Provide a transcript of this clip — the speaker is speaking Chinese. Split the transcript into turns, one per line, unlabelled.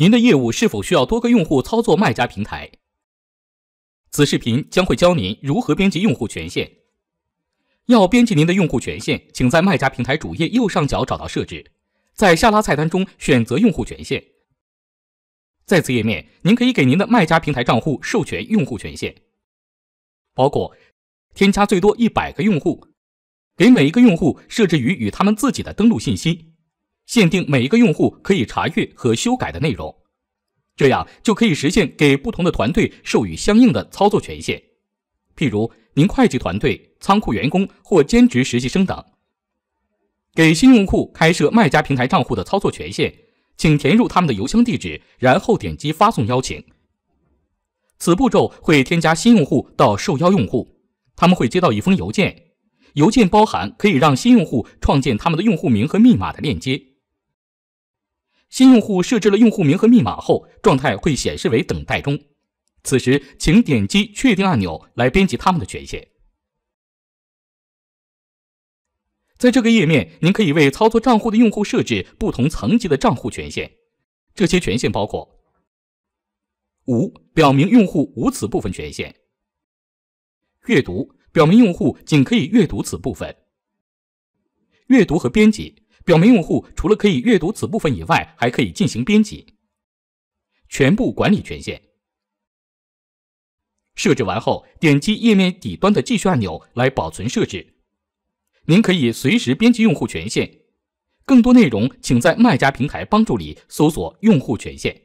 您的业务是否需要多个用户操作卖家平台？此视频将会教您如何编辑用户权限。要编辑您的用户权限，请在卖家平台主页右上角找到设置，在下拉菜单中选择用户权限。在此页面，您可以给您的卖家平台账户授权用户权限，包括添加最多一百个用户，给每一个用户设置与与他们自己的登录信息。限定每一个用户可以查阅和修改的内容，这样就可以实现给不同的团队授予相应的操作权限，譬如您会计团队、仓库员工或兼职实习生等。给新用户开设卖家平台账户的操作权限，请填入他们的邮箱地址，然后点击发送邀请。此步骤会添加新用户到受邀用户，他们会接到一封邮件，邮件包含可以让新用户创建他们的用户名和密码的链接。新用户设置了用户名和密码后，状态会显示为等待中。此时，请点击确定按钮来编辑他们的权限。在这个页面，您可以为操作账户的用户设置不同层级的账户权限。这些权限包括：五、表明用户无此部分权限；阅读、表明用户仅可以阅读此部分；阅读和编辑。表明用户除了可以阅读此部分以外，还可以进行编辑。全部管理权限设置完后，点击页面底端的“继续”按钮来保存设置。您可以随时编辑用户权限。更多内容，请在卖家平台帮助里搜索“用户权限”。